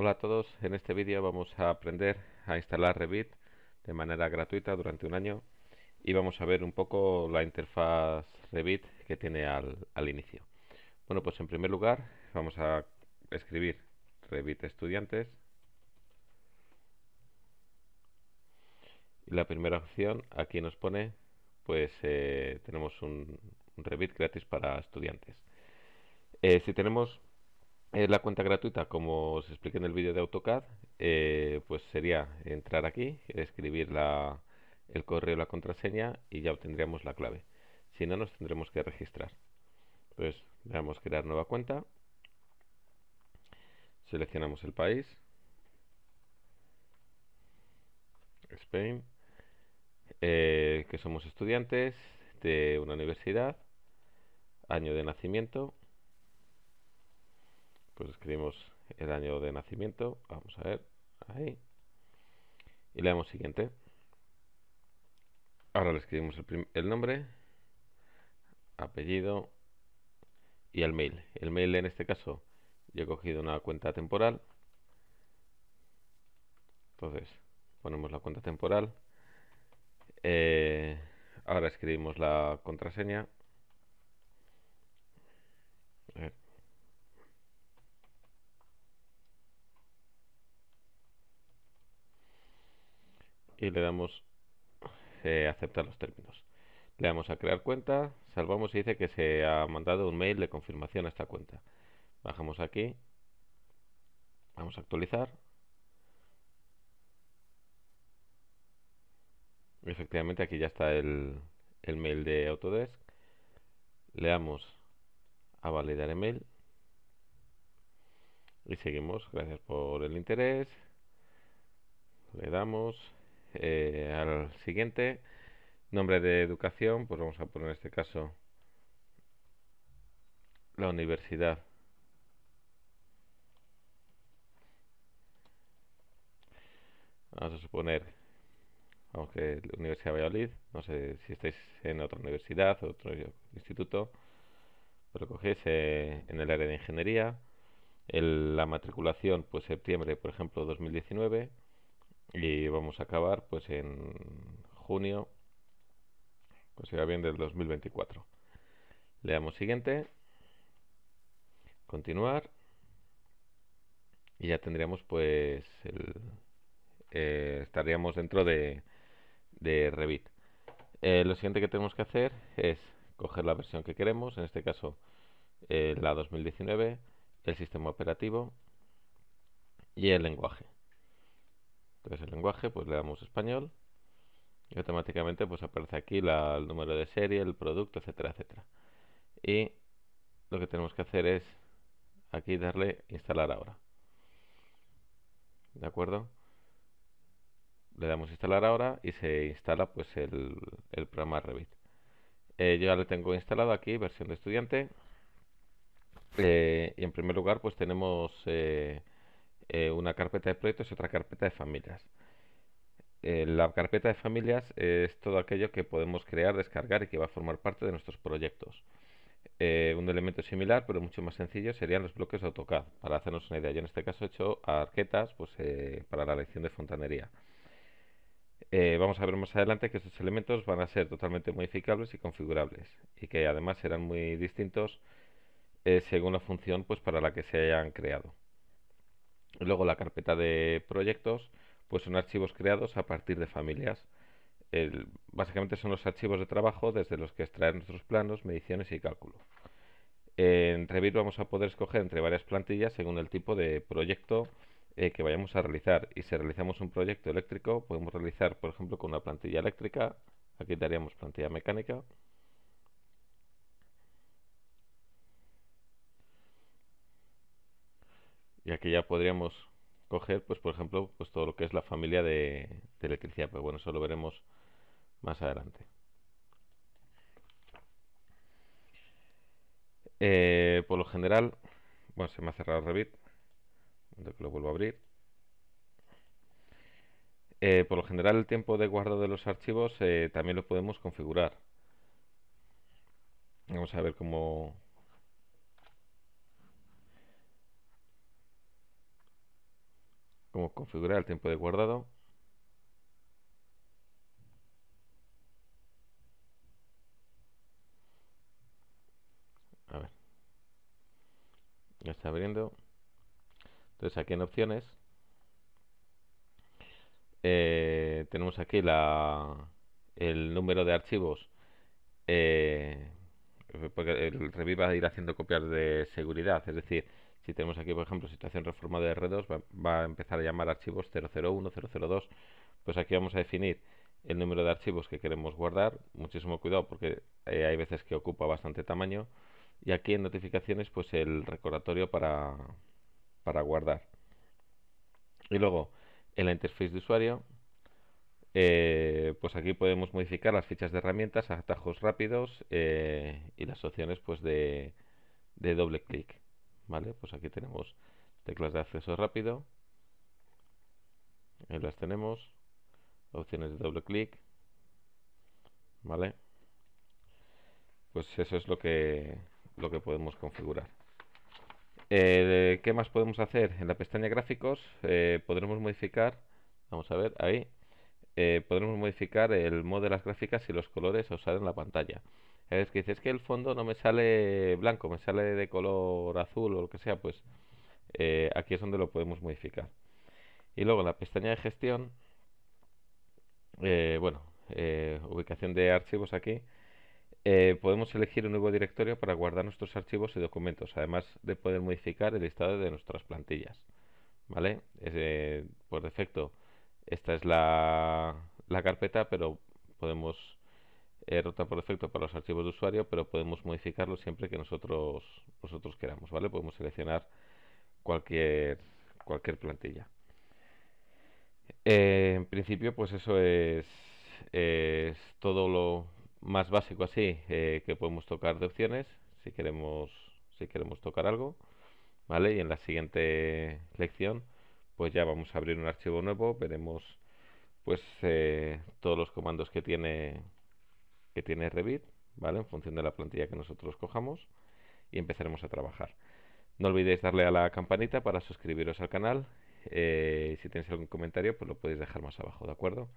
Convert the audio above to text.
Hola a todos, en este vídeo vamos a aprender a instalar Revit de manera gratuita durante un año y vamos a ver un poco la interfaz Revit que tiene al, inicio. Bueno, pues en primer lugar vamos a escribir Revit Estudiantes y la primera opción aquí nos pone pues eh, tenemos un, Revit gratis para estudiantes. Eh, si tenemos eh, la cuenta gratuita, como os expliqué en el vídeo de AutoCAD, eh, pues sería entrar aquí, escribir el correo la contraseña y ya obtendríamos la clave. Si no, nos tendremos que registrar. Pues le damos crear nueva cuenta, seleccionamos el país, Spain, eh, que somos estudiantes de una universidad, año de nacimiento, pues escribimos el año de nacimiento, vamos a ver, ahí, y le damos siguiente. Ahora le escribimos el, nombre, apellido y el mail. El mail en este caso yo he cogido una cuenta temporal. Entonces ponemos la cuenta temporal. Eh, ahora escribimos la contraseña. y le damos aceptar los términos. Le damos a crear cuenta, salvamos y dice que se ha mandado un mail de confirmación a esta cuenta. Bajamos aquí, vamos a actualizar. Efectivamente aquí ya está el, el mail de Autodesk. Le damos a validar email. Y seguimos. Gracias por el interés. Le damos. Eh, al siguiente nombre de educación pues vamos a poner en este caso la universidad vamos a suponer vamos la Universidad de Valladolid no sé si estáis en otra universidad otro instituto pero cogéis eh, en el área de ingeniería la matriculación pues septiembre por ejemplo 2019 y vamos a acabar pues en junio pues bien del 2024 le damos siguiente continuar y ya tendríamos pues el, eh, estaríamos dentro de, de Revit eh, lo siguiente que tenemos que hacer es coger la versión que queremos en este caso eh, la 2019 el sistema operativo y el lenguaje entonces el lenguaje, pues le damos español y automáticamente pues aparece aquí el número de serie, el producto, etcétera, etcétera. Y lo que tenemos que hacer es aquí darle instalar ahora. ¿De acuerdo? Le damos instalar ahora y se instala pues el, programa Revit. Eh, yo ya lo tengo instalado aquí, versión de estudiante. Eh, y en primer lugar pues tenemos... Eh, eh, una carpeta de proyectos y otra carpeta de familias. Eh, la carpeta de familias es todo aquello que podemos crear, descargar y que va a formar parte de nuestros proyectos. Eh, un elemento similar, pero mucho más sencillo, serían los bloques de AutoCAD. Para hacernos una idea, yo en este caso he hecho arquetas pues, para la lección de fontanería. vamos a ver más adelante que estos elementos van a ser totalmente modificables y configurables y que además serán muy distintos según la función pues para la que se hayan creado. Luego la carpeta de proyectos, pues son archivos creados a partir de familias. básicamente son los archivos de trabajo desde los que extraer nuestros planos, mediciones y cálculo. En Revit vamos a poder escoger entre varias plantillas según el tipo de proyecto eh, que vayamos a realizar. Y si realizamos un proyecto eléctrico, podemos realizar, por ejemplo, con una plantilla eléctrica. Aquí daríamos plantilla mecánica. y aquí ya podríamos coger, pues por ejemplo, pues todo lo que es la familia de, electricidad. Pero bueno, eso lo veremos más adelante. Eh, por lo general, bueno, se me ha cerrado Revit, que lo vuelvo a abrir. Eh, por lo general, el tiempo de guardado de los archivos eh, también lo podemos configurar. Vamos a ver cómo, configurar el tiempo de guardado ya está abriendo entonces aquí en opciones eh, tenemos aquí la, el número de archivos eh, porque el reviva va a ir haciendo copias de seguridad es decir si tenemos aquí, por ejemplo, situación reformada de R2, va, a empezar a llamar archivos 001, 002. Pues aquí vamos a definir el número de archivos que queremos guardar. Muchísimo cuidado porque eh, hay veces que ocupa bastante tamaño. Y aquí en notificaciones, pues el recordatorio para, guardar. Y luego, en la interfaz de usuario, eh, pues aquí podemos modificar las fichas de herramientas, atajos rápidos eh, y las opciones pues de doble clic. ¿vale? Pues aquí tenemos teclas de acceso rápido, ahí las tenemos, opciones de doble clic, ¿vale? Pues eso es lo que, lo que podemos configurar. Eh, ¿Qué más podemos hacer? En la pestaña gráficos eh, podremos modificar, vamos a ver, ahí, eh, podremos modificar el modo de las gráficas y los colores a usar en la pantalla. Es que es que el fondo no me sale blanco, me sale de color azul o lo que sea, pues eh, aquí es donde lo podemos modificar. Y luego la pestaña de gestión, eh, bueno, eh, ubicación de archivos aquí, podemos elegir un nuevo directorio para guardar nuestros archivos y documentos, además de poder modificar el listado de nuestras plantillas. ¿Vale? por defecto, esta es la, la carpeta, pero podemos eh, rota por defecto para los archivos de usuario, pero podemos modificarlo siempre que nosotros, nosotros queramos, ¿vale? Podemos seleccionar cualquier, cualquier plantilla. Eh, en principio, pues eso es, es, todo lo más básico así eh, que podemos tocar de opciones, si queremos, si queremos tocar algo, ¿vale? Y en la siguiente lección, pues ya vamos a abrir un archivo nuevo, veremos pues todos los comandos que tiene que tiene Revit, ¿vale? En función de la plantilla que nosotros cojamos y empezaremos a trabajar. No olvidéis darle a la campanita para suscribiros al canal. Eh, si tenéis algún comentario, pues lo podéis dejar más abajo, ¿de acuerdo?